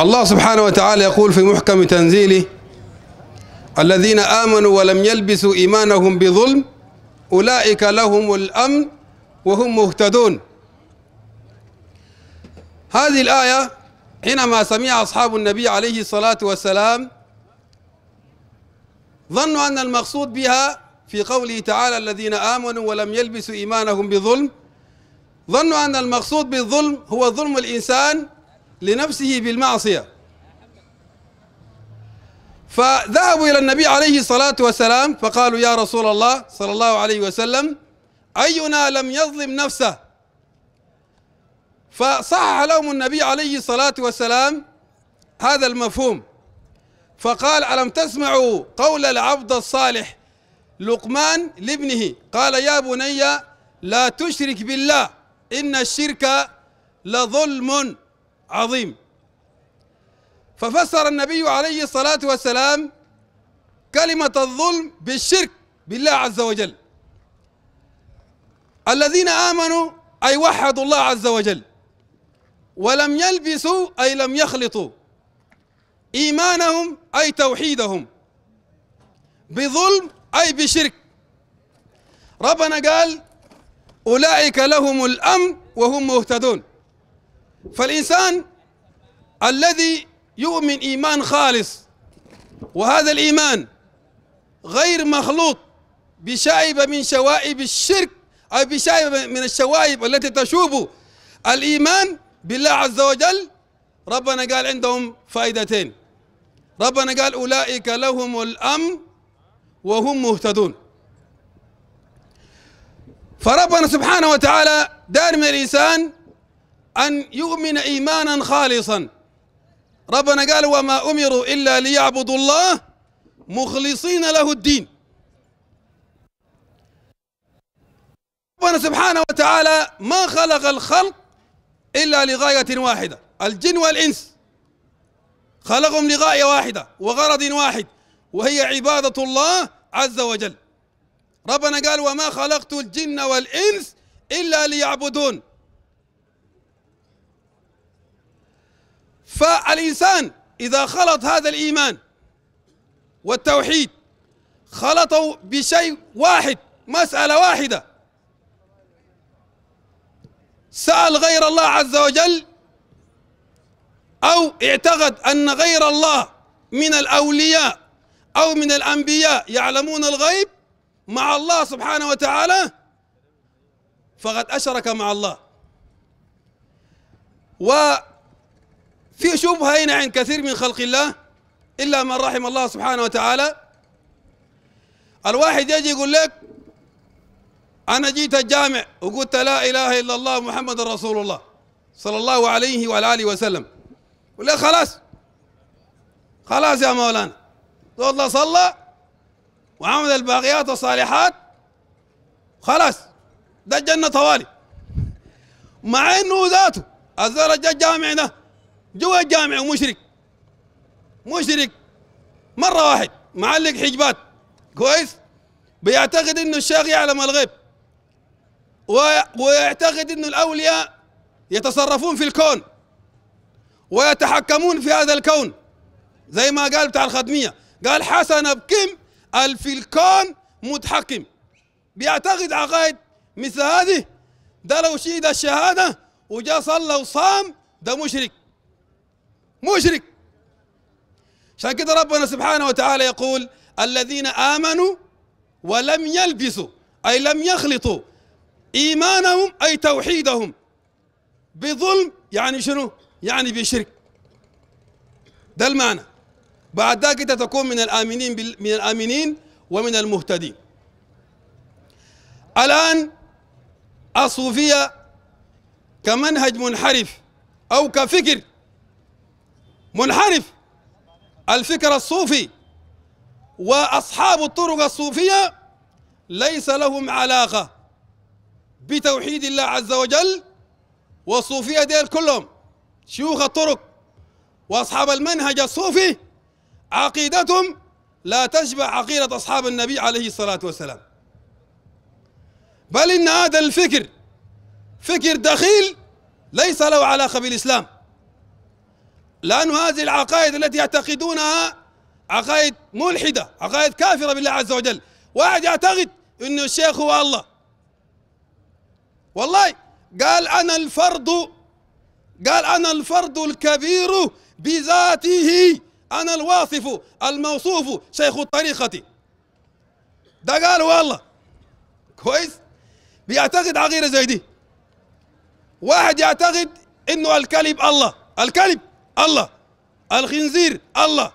الله سبحانه وتعالى يقول في محكم تنزيله الذين آمنوا ولم يلبسوا إيمانهم بظلم أولئك لهم الأمن وهم مهتدون هذه الآية حينما سمع أصحاب النبي عليه الصلاة والسلام ظنوا أن المقصود بها في قوله تعالى الذين آمنوا ولم يلبسوا إيمانهم بظلم ظنوا أن المقصود بالظلم هو ظلم الإنسان لنفسه بالمعصية فذهبوا إلى النبي عليه الصلاة والسلام فقالوا يا رسول الله صلى الله عليه وسلم أينا لم يظلم نفسه فصحح لهم النبي عليه الصلاة والسلام هذا المفهوم فقال ألم تسمعوا قول العبد الصالح لقمان لابنه قال يا بني لا تشرك بالله إن الشرك لظلم عظيم ففسر النبي عليه الصلاة والسلام كلمة الظلم بالشرك بالله عز وجل الذين آمنوا أي وحدوا الله عز وجل ولم يلبسوا أي لم يخلطوا إيمانهم أي توحيدهم بظلم أي بشرك ربنا قال أولئك لهم الأمن وهم مهتدون فالإنسان الذي يؤمن إيمان خالص وهذا الإيمان غير مخلوط بشائبة من شوائب الشرك أو بشائبة من الشوائب التي تشوب الإيمان بالله عز وجل ربنا قال عندهم فائدتين ربنا قال أولئك لهم الأمن وهم مهتدون فربنا سبحانه وتعالى دار من الإنسان أن يؤمن إيمانا خالصا ربنا قال وما أمروا إلا ليعبدوا الله مخلصين له الدين ربنا سبحانه وتعالى ما خلق الخلق إلا لغاية واحدة الجن والإنس خلقهم لغاية واحدة وغرض واحد وهي عبادة الله عز وجل ربنا قال وما خلقت الجن والإنس إلا ليعبدون فالإنسان إذا خلط هذا الإيمان والتوحيد خلطوا بشيء واحد مسألة واحدة سأل غير الله عز وجل أو اعتقد أن غير الله من الأولياء أو من الأنبياء يعلمون الغيب مع الله سبحانه وتعالى فقد أشرك مع الله و في شبهة هنا عند كثير من خلق الله إلا من رحم الله سبحانه وتعالى الواحد يجي يقول لك أنا جيت الجامع وقلت لا إله إلا الله محمد رسول الله صلى الله عليه وعلى آله وسلم ولا خلاص خلاص يا مولانا الله صلى وعمل الباقيات الصالحات خلاص ده الجنة طوالي مع انه ذاته الزرج الجامع ده جوا الجامع ومشرك مشرك مره واحد معلق حجبات كويس بيعتقد انه الشيخ يعلم الغيب ويعتقد انه الاولياء يتصرفون في الكون ويتحكمون في هذا الكون زي ما قال بتاع الخدميه قال حسن بكم في الكون متحكم بيعتقد عقائد مثل هذه ده لو شيد الشهاده وجا صلى وصام ده مشرك مشرك عشان كده ربنا سبحانه وتعالى يقول الذين آمنوا ولم يلبسوا أي لم يخلطوا إيمانهم أي توحيدهم بظلم يعني شنو؟ يعني بشرك ده المعنى بعد ذلك انت تكون من الامنين بال... من الامنين ومن المهتدين الان الصوفيه كمنهج منحرف او كفكر منحرف الفكر الصوفي واصحاب الطرق الصوفيه ليس لهم علاقه بتوحيد الله عز وجل والصوفيه ديال كلهم شيوخ الطرق واصحاب المنهج الصوفي عقيدتهم لا تشبه عقيده اصحاب النبي عليه الصلاه والسلام بل ان هذا الفكر فكر دخيل ليس له علاقه بالاسلام لأن هذه العقائد التي يعتقدونها عقائد ملحدة عقائد كافرة بالله عز وجل واحد يعتقد أنه الشيخ هو الله والله قال أنا الفرد قال أنا الفرد الكبير بذاته أنا الواصف الموصوف شيخ الطريقة ده قال والله كويس بيعتقد عقيدة زي دي واحد يعتقد انه الكلب الله الكلب الله الخنزير الله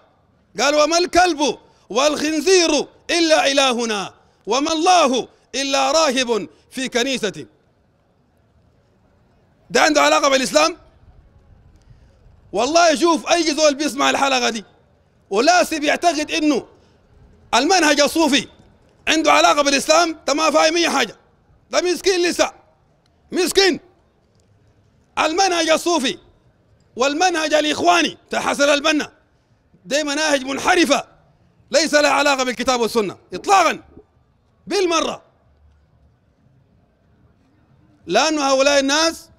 قال وما الكلب والخنزير إلا إلهنا وما الله إلا راهب في كنيسة ده عنده علاقة بالإسلام والله شوف أي زول بيسمع الحلقة دي ولاس بيعتقد إنه المنهج الصوفي عنده علاقة بالإسلام تما فاهم أي حاجة ده مسكين لسه مسكين المنهج الصوفي والمنهج الإخواني تحسن البنا دي مناهج منحرفة ليس لها علاقة بالكتاب والسنة إطلاقا بالمرة لأن هؤلاء الناس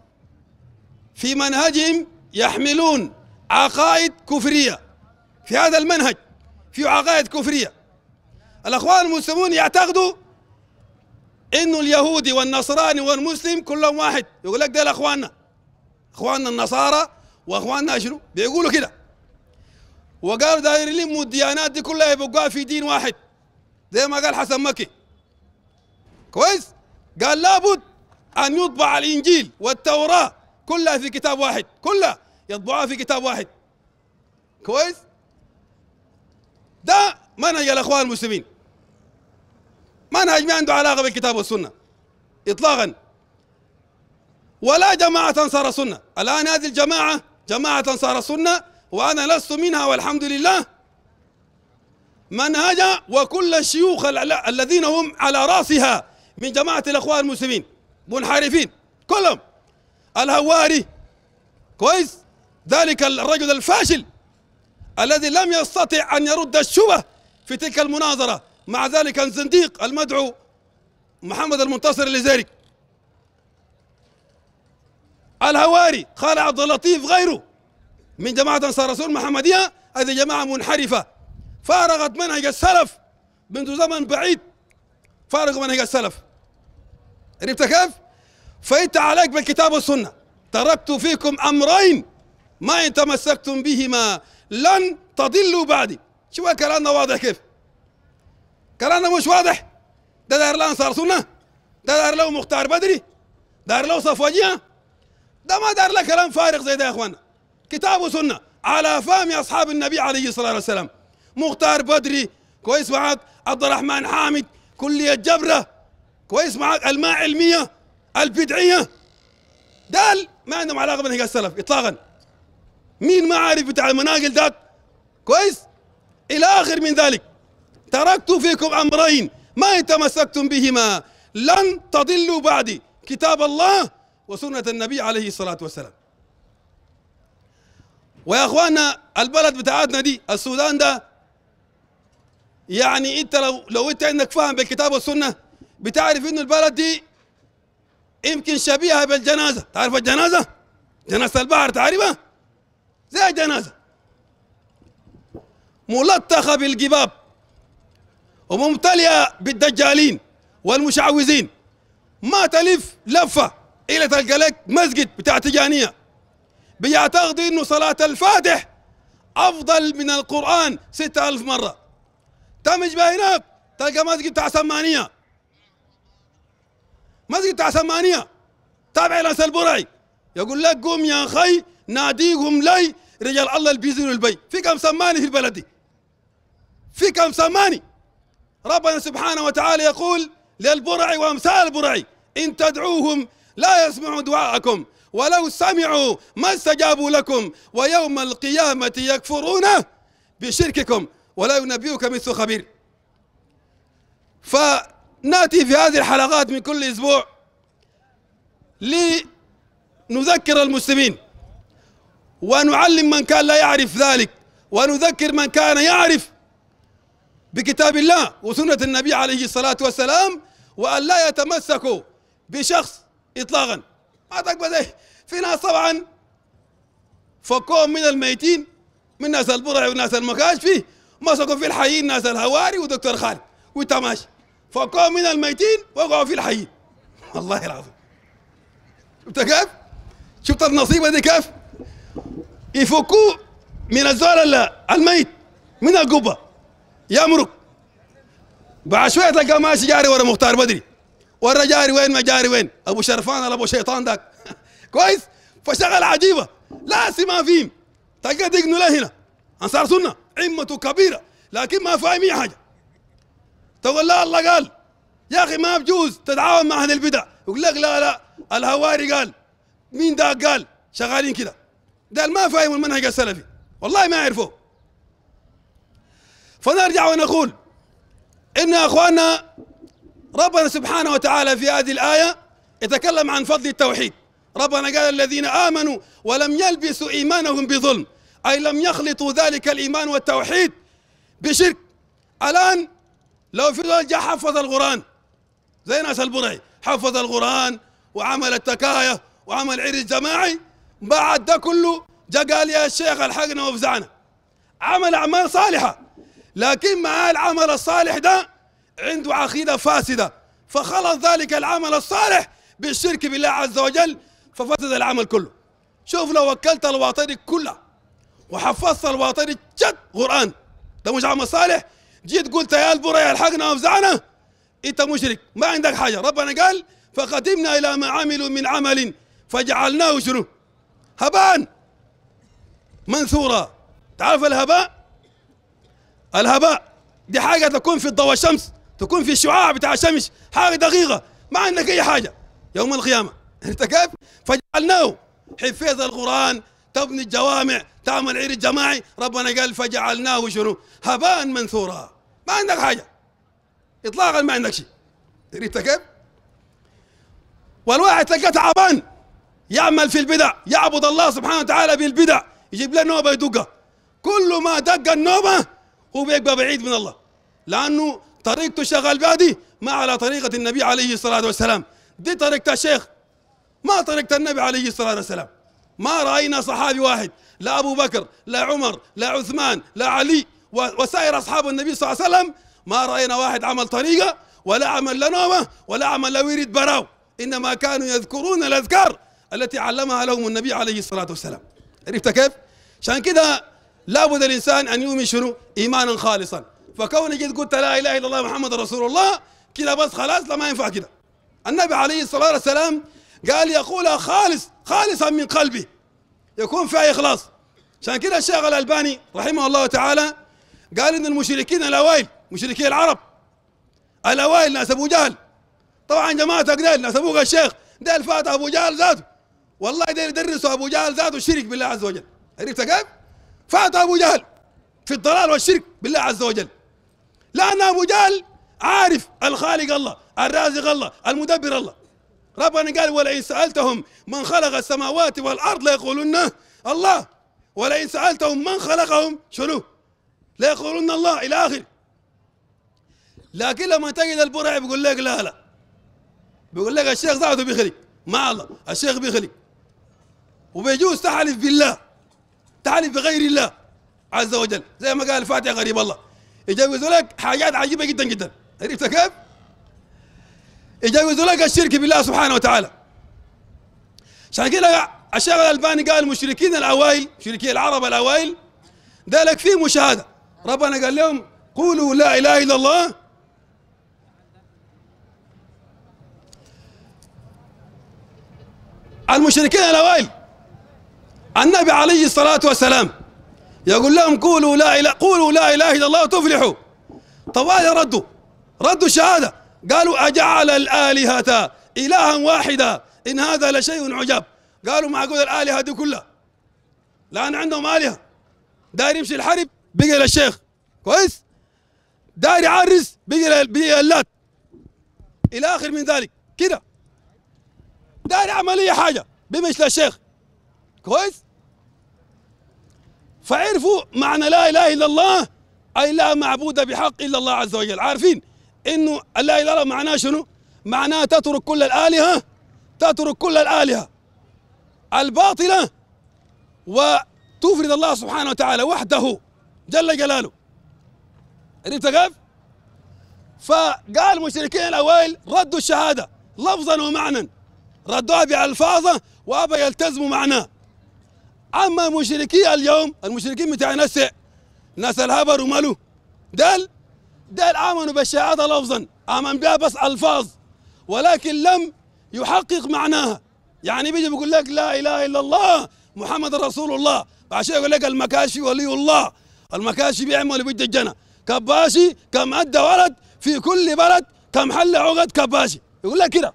في منهجهم يحملون عقائد كفرية في هذا المنهج في عقائد كفرية الأخوان المسلمون يعتقدوا إنه اليهودي والنصراني والمسلم كلهم واحد يقول لك ده أخواننا أخواننا النصارى واخواننا شنو بيقولوا كده وقالوا داير يلموا الديانات دي كلها يبقوها في دين واحد زي ما قال حسن مكي كويس قال لابد ان يطبع الانجيل والتوراه كلها في كتاب واحد كلها يطبعها في كتاب واحد كويس ده منهج الاخوان المسلمين منهج ما عنده علاقه بالكتاب والسنه اطلاقا ولا جماعه انصار السنه الان هذه الجماعه جماعة أنصار السنة وأنا لست منها والحمد لله منهج وكل الشيوخ الذين هم على رأسها من جماعة الأخوان المسلمين منحرفين كلهم الهواري كويس ذلك الرجل الفاشل الذي لم يستطع أن يرد الشبه في تلك المناظرة مع ذلك الزنديق المدعو محمد المنتصر لذلك الهواري خالد عبد اللطيف غيره من جماعة أنصار رسول محمدية هذه جماعة منحرفة فارغت منهج السلف منذ زمن بعيد فارغوا منهج السلف عرفت كيف؟ فأنت عليك بالكتاب والسنة تركت فيكم أمرين ما إن تمسكتم بهما لن تضلوا بعدي شو كلامنا واضح كيف؟ كلامنا مش واضح ده دار له أنصار سنة ده دار له مختار بدري دار له صفوانية؟ ده ما دار له كلام فارغ زي ده يا اخوانا كتاب وسنه على فهم اصحاب النبي عليه الصلاه والسلام مختار بدري كويس معاك عبد الرحمن حامد كليه جبره كويس معاك الماء علميه البدعيه دال ما عندهم علاقه بنهج السلف اطلاقا مين ما عارف بتاع المناقل ذات كويس الى اخر من ذلك تركت فيكم امرين ما ان تمسكتم بهما لن تضلوا بعدي كتاب الله وسنة النبي عليه الصلاة والسلام ويا اخواننا البلد بتاعتنا دي السودان ده يعني انت لو لو انت انك فاهم بالكتاب والسنه بتعرف انه البلد دي يمكن شبيهه بالجنازه تعرف الجنازه جنازه البحر تعرفها زي الجنازه ملطخه بالجباب وممتلئه بالدجالين والمشعوذين ما تلف لفه الى تلقى لك مسجد بتاع تجانيه بيعتقد انه صلاه الفاتح افضل من القران 6000 مره تمج هناك تلقى مسجد بتاع سمانيه مسجد بتاع سمانيه تابع لناس البرعي يقول لك قوم يا خي ناديهم لي رجال الله اللي بيزنوا البي في كم سماني في البلد دي في كم سماني ربنا سبحانه وتعالى يقول للبرعي وامثال البرعي ان تدعوهم لا يسمعوا دعاءكم ولو سمعوا ما استجابوا لكم ويوم القيامة يكفرون بشرككم ولا ينبئك مثل خبير فناتي في هذه الحلقات من كل أسبوع لنذكر المسلمين ونعلم من كان لا يعرف ذلك ونذكر من كان يعرف بكتاب الله وسنة النبي عليه الصلاة والسلام وأن لا يتمسكوا بشخص اطلاقا ما تقبل ده في ناس طبعا فكوهم من الميتين من ناس البرع وناس المكاشفي مسكوا في الحيين ناس الهواري ودكتور خالد وتماشي فكوهم من الميتين وقعوا في الحيين والله العظيم شفت كيف؟ شفت النصيبه دي كيف؟ يفكوه من الزول الميت من القبه يمرق بعد شويه تلقاه ماشي جاري ورا مختار بدري ورا جاري وين ما جاري وين ابو شرفان ابو شيطان داك كويس فشغل عجيبه لا سما فيهم تلقى دقنوا له هنا انصار سنه عمته كبيره لكن ما فاهم اي حاجه تقول لا الله قال يا اخي ما بجوز تتعاون مع اهل البدع يقول لك لا لا الهواري قال مين ذاك قال شغالين كده ده ما فاهموا المنهج السلفي والله ما يعرفوه فنرجع ونقول ان اخواننا ربنا سبحانه وتعالى في هذه الآية يتكلم عن فضل التوحيد ربنا قال الذين آمنوا ولم يلبسوا إيمانهم بظلم أي لم يخلطوا ذلك الإيمان والتوحيد بشرك الآن لو في زول جاء حفظ القرآن زي ناس البرعي حفظ القرآن وعمل التكاية وعمل عرس جماعي بعد ده كله جاء قال يا شيخ الحقنا وفزعنا عمل أعمال صالحة لكن مع العمل الصالح ده عنده عقيدة فاسدة فخلط ذلك العمل الصالح بالشرك بالله عز وجل ففسد العمل كله شوف لو وكلت الواطن كله كلها وحفظت الواطن جد قرآن ده مش عمل صالح جيت قلت يا البرى الحقنا وفزعنا انت مشرك ما عندك حاجة ربنا قال فقدمنا إلى ما عملوا من عمل فجعلناه شنو هباء منثورا تعرف الهباء الهباء دي حاجة تكون في الضوء الشمس تكون في شعاع بتاع الشمس حاجه دقيقه ما عندك اي حاجه يوم القيامه انت كيف؟ فجعلناه حفيظ القران تبني الجوامع تعمل عيد جماعي ربنا قال فجعلناه شنو؟ هباء منثورا ما عندك حاجه اطلاقا ما عندك شيء انت كيف؟ والواحد تلقاه تعبان يعمل في البدع يعبد الله سبحانه وتعالى بالبدع يجيب له نوبه يدقها كل ما دق النوبه هو بيبقى بعيد من الله لانه طريقته شغال بادي ما على طريقة النبي عليه الصلاة والسلام دي طريقة الشيخ ما طريقة النبي عليه الصلاة والسلام ما رأينا صحابي واحد لا أبو بكر لا عمر لا عثمان لا علي وسائر أصحاب النبي صلى الله عليه وسلم ما رأينا واحد عمل طريقة ولا عمل لا نومة ولا عمل لا براو إنما كانوا يذكرون الأذكار التي علمها لهم النبي عليه الصلاة والسلام عرفت كيف؟ عشان كده لابد الإنسان أن يؤمن شنو؟ إيمانا خالصا فكوني جيت قلت لا اله الا الله محمد رسول الله كده بس خلاص لا ما ينفع كده النبي عليه الصلاه والسلام قال يقولها خالص خالصا من قلبي يكون فيها اخلاص عشان كده الشيخ الالباني رحمه الله تعالى قال ان المشركين الاوائل مشركي العرب الاوائل ناس ابو جهل طبعا جماعه اقدال ناس ابو الشيخ ده فات ابو جهل ذاته والله ده يدرسوا ابو جهل ذاته الشرك بالله عز وجل عرفت كيف؟ فات ابو جهل في الضلال والشرك بالله عز وجل انا أبو جهل عارف الخالق الله الرازق الله المدبر الله ربنا قال ولئن سألتهم من خلق السماوات والأرض ليقولن الله ولئن سألتهم من خلقهم شنو ليقولن الله إلى آخر لكن لما تجد البرع بيقول لك لا لا بيقول لك الشيخ ذاته بيخلق مع الله الشيخ بيخلق وبيجوز تحلف بالله تحلف بغير الله عز وجل زي ما قال الفاتح غريب الله يجوز لك حاجات عجيبه جدا جدا عرفت كيف؟ يجوز لك الشرك بالله سبحانه وتعالى عشان كده الشيخ الالباني قال المشركين الاوائل مشركي العرب الاوائل ذلك في مشاهده ربنا قال لهم قولوا لا اله الا الله المشركين الاوائل النبي عليه الصلاه والسلام يقول لهم قولوا لا اله قولوا لا اله الا الله وتفلحوا طب هذا ردوا ردوا الشهاده قالوا اجعل الالهه الها واحدا ان هذا لشيء عجاب قالوا معقول الالهه دي كلها لان عندهم الهه داير يمشي الحرب بقي للشيخ كويس داير يعرس بقي للات الى اخر من ذلك كده داير عمليه حاجه بمشي للشيخ كويس فعرفوا معنى لا اله الا الله اي لا معبود بحق الا الله عز وجل عارفين انه لا اله الا الله معناه شنو؟ معناه تترك كل الالهه تترك كل الالهه الباطله وتفرد الله سبحانه وتعالى وحده جل جلاله عرفت كيف؟ فقال المشركين الاوائل ردوا الشهاده لفظا ومعنى ردوها بالفاظه وابى يلتزموا معناه اما مشركي اليوم المشركين بتاع ناس ناس الهبر وماله دل دل امنوا بالشهاده لفظا امن بها بس الفاظ ولكن لم يحقق معناها يعني بيجي بيقول لك لا اله الا الله محمد رسول الله بعد يقول لك المكاشي ولي الله المكاشي بيعمل بيد الجنه كباشي كم ادى ولد في كل بلد كم حل عقد كباشي يقول لك كده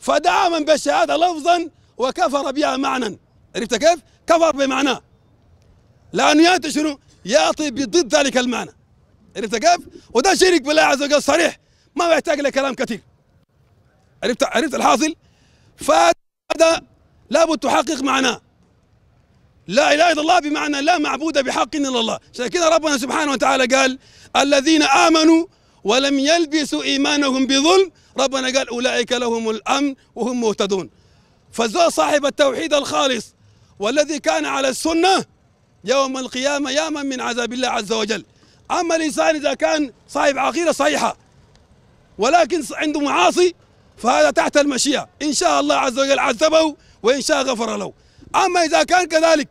فدعا من بالشهاده لفظا وكفر بها معنى عرفت كيف؟ كفر بمعناه لأنه يأتي شنو؟ يأتي بضد ذلك المعنى عرفت كيف؟ وده شرك بالله عز وجل صريح ما بيحتاج لكلام كثير عرفت عرفت الحاصل؟ فهذا لابد تحقق معناه لا اله الا الله بمعنى لا معبود بحق الا الله عشان كده ربنا سبحانه وتعالى قال الذين امنوا ولم يلبسوا ايمانهم بظلم ربنا قال اولئك لهم الامن وهم مهتدون فالزول صاحب التوحيد الخالص والذي كان على السنة يوم القيامة ياما من عذاب الله عز وجل أما الإنسان إذا كان صاحب عقيدة صحيحة ولكن عنده معاصي فهذا تحت المشيئة إن شاء الله عز وجل عذبه وإن شاء غفر له أما إذا كان كذلك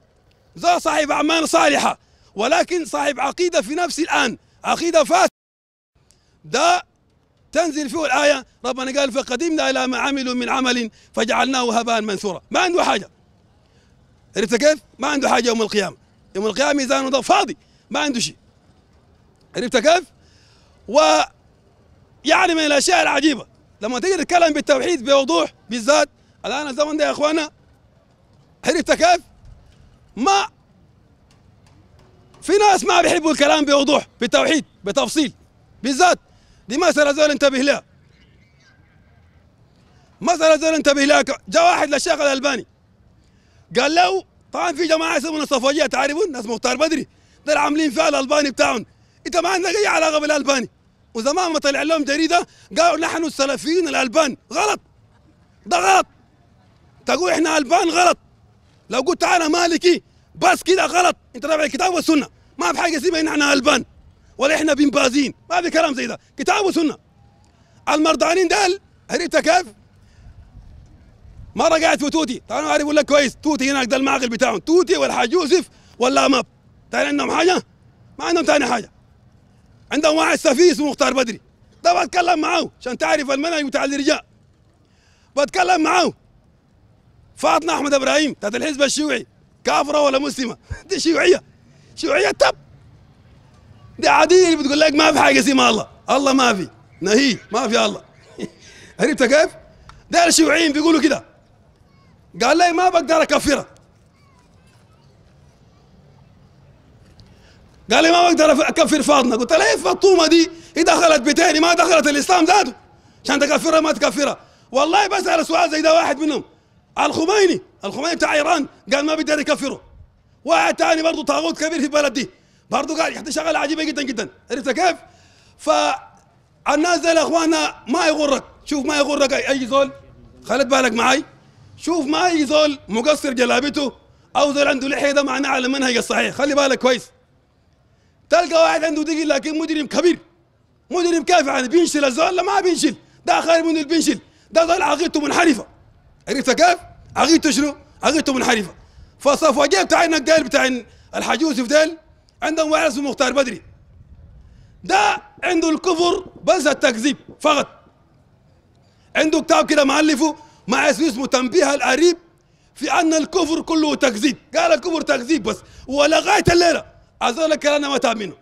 ذا صاحب أعمال صالحة ولكن صاحب عقيدة في نفس الآن عقيدة فات ده تنزل فيه الآية ربنا قال فقدمنا إلى ما عملوا من عمل فجعلناه هباء منثورا ما عنده حاجة عرفت كيف؟ ما عنده حاجه يوم القيامه يوم القيامه ميزانه ده فاضي ما عنده شيء عرفت كيف؟ و يعني من الاشياء العجيبه لما تيجي تتكلم بالتوحيد بوضوح بالذات الان الزمن ده يا اخوانا عرفت كيف؟ ما في ناس ما بيحبوا الكلام بوضوح بالتوحيد بتفصيل بالذات دي مسألة زول انتبه لها مسألة زول انتبه لها جاء واحد للشيخ الألباني قال له طبعا في جماعه اسمهم صفويه تعرفون ناس مختار بدري دول عاملين فيها الالباني بتاعهم انت ما عندك اي علاقه بالالباني وزمان ما طلع لهم جريده قالوا نحن السلفيين الالبان غلط ده غلط تقول احنا البان غلط لو قلت انا مالكي بس كده غلط انت تابع الكتاب والسنه ما في حاجه اسمها ان احنا البان ولا احنا بنبازين ما في كلام زي ده كتاب وسنه المرضانين دول عرفت كيف؟ مره قاعد في توتي تعالوا عارف اقول لك كويس توتي هناك ده المعقل بتاعهم توتي والحاج يوسف ولا ماب تعال عندهم حاجه ما عندهم ثاني حاجه عندهم واحد سفيه اسمه مختار بدري ده بتكلم معاه عشان تعرف المنهج بتاع الرجال بتكلم معاه فاطمه احمد ابراهيم بتاعت الحزب الشيوعي كافره ولا مسلمه دي شيوعيه شيوعيه تب دي عاديه اللي بتقول لك ما في حاجه اسمها الله الله ما في نهي ما في الله عرفت كيف؟ ده الشيوعيين بيقولوا كده قال لي ما بقدر اكفرها قال لي ما بقدر اكفر فاطمه قلت له ايه فاطمه دي هي دخلت بتاني ما دخلت الاسلام ذاته عشان تكفرها ما تكفرها والله بسال سؤال زي ده واحد منهم الخميني الخميني بتاع ايران قال ما بيقدر يكفره واحد ثاني برضه طاغوت كبير في البلد دي برضه قال يحدث شغله عجيبه جدا جدا عرفت كيف؟ فالناس دي يا اخوانا ما يغرك شوف ما يغرك اي زول خلت بالك معي شوف ما اي زول مقصر جلابته او زول عنده لحيه ده معناه على المنهج الصحيح خلي بالك كويس تلقى واحد عنده دقل لكن مجرم كبير مجرم كافي يعني بينشل الزول لا ما بينشل ده خارج اللي بينشل ده زول عقيدته منحرفه عرفت كيف؟ عقيدته شنو؟ عقيدته منحرفه جيب بتاع النقال بتاع الحاج يوسف ديل عندهم واحد اسمه مختار بدري ده عنده الكفر بس التكذيب فقط عنده كتاب كده مؤلفه مع اسمه تنبيه القريب في ان الكفر كله تكذيب قال الكفر تكذيب بس ولغايه الليله هذول الكلام ما تامنه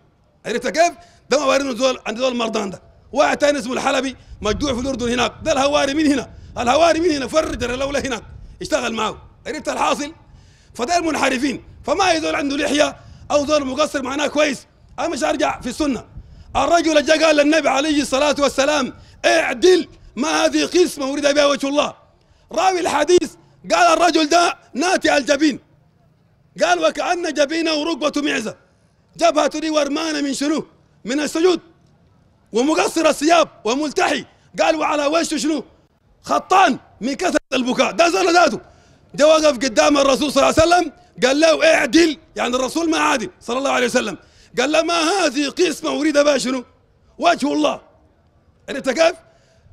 عرفت كيف؟ ده ما ورينه دول عند دول المرضان ده واحد ثاني اسمه الحلبي مجدوع في الاردن هناك ده الهواري من هنا الهواري من هنا فرد الاولى هناك اشتغل معه عرفت الحاصل؟ فده المنحرفين فما يزول عنده لحيه او دول مقصر معناه كويس انا مش ارجع في السنه الرجل جاء قال للنبي عليه الصلاه والسلام اعدل ما هذه قسمه اريد بها وجه الله راوي الحديث قال الرجل ده ناتي الجبين قال وكأن جبينه ركبة معزة جبهته دي ورمانة من شنو من السجود ومقصر الثياب وملتحي قال وعلى وشه شنو خطان من كثرة البكاء ده زل ذاته ده وقف قدام الرسول صلى الله عليه وسلم قال له اعدل إيه يعني الرسول ما عادل صلى الله عليه وسلم قال له ما هذه قسمة أريد بها شنو وجه الله يعني انت كيف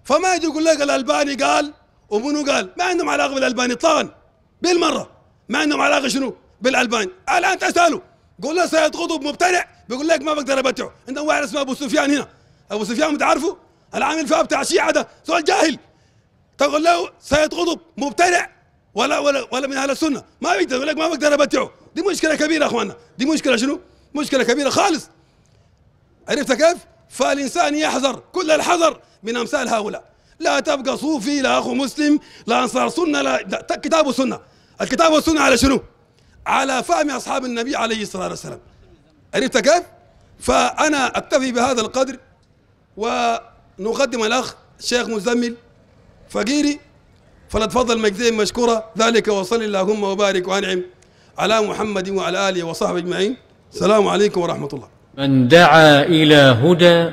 فما يجي يقول لك الألباني قال ومنو قال ما عندهم علاقه بالالباني اطلاقا بالمره ما عندهم علاقه شنو بالالبان الان تساله قول له سيد قطب مبتدع بيقول لك ما بقدر ابتعه عندهم واحد اسمه ابو سفيان هنا ابو سفيان بتعرفه العامل فيها بتاع شيعه ده سؤال جاهل تقول له سيد قطب مبتدع ولا ولا ولا من اهل السنه ما بيقدر يقول لك ما بقدر ابتعه دي مشكله كبيره يا اخواننا دي مشكله شنو؟ مشكله كبيره خالص عرفت كيف؟ فالانسان يحذر كل الحذر من امثال هؤلاء لا تبقى صوفي لا أخو مسلم لا أنصار سنة لا كتاب وسنة الكتاب والسنة على شنو؟ على فهم أصحاب النبي عليه الصلاة والسلام عرفت كيف؟ فأنا أكتفي بهذا القدر ونقدم الأخ الشيخ مزمل فقيري فلتفضل مجدين مشكورة ذلك وصل اللهم وبارك وأنعم على محمد وعلى آله وصحبه أجمعين السلام عليكم ورحمة الله من دعا إلى هدى